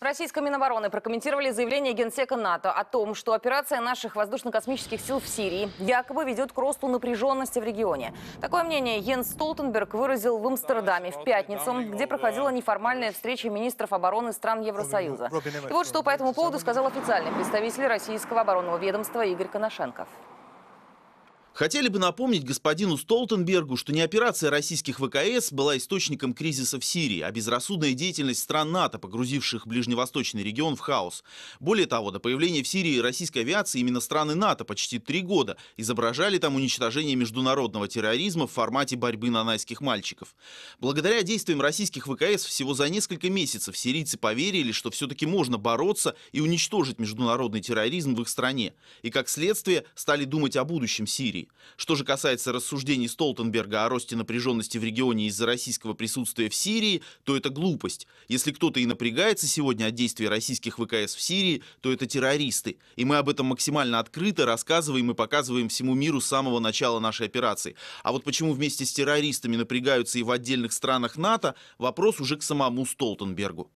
В Российской Минобороны прокомментировали заявление Генсека НАТО о том, что операция наших воздушно-космических сил в Сирии якобы ведет к росту напряженности в регионе. Такое мнение Йенс Столтенберг выразил в Амстердаме в пятницу, где проходила неформальная встреча министров обороны стран Евросоюза. И вот что по этому поводу сказал официальный представитель российского оборонного ведомства Игорь Коношенков. Хотели бы напомнить господину Столтенбергу, что не операция российских ВКС была источником кризиса в Сирии, а безрассудная деятельность стран НАТО, погрузивших ближневосточный регион в хаос. Более того, до появления в Сирии российской авиации именно страны НАТО почти три года изображали там уничтожение международного терроризма в формате борьбы нанайских мальчиков. Благодаря действиям российских ВКС всего за несколько месяцев сирийцы поверили, что все-таки можно бороться и уничтожить международный терроризм в их стране. И как следствие стали думать о будущем Сирии. Что же касается рассуждений Столтенберга о росте напряженности в регионе из-за российского присутствия в Сирии, то это глупость. Если кто-то и напрягается сегодня от действий российских ВКС в Сирии, то это террористы. И мы об этом максимально открыто рассказываем и показываем всему миру с самого начала нашей операции. А вот почему вместе с террористами напрягаются и в отдельных странах НАТО, вопрос уже к самому Столтенбергу.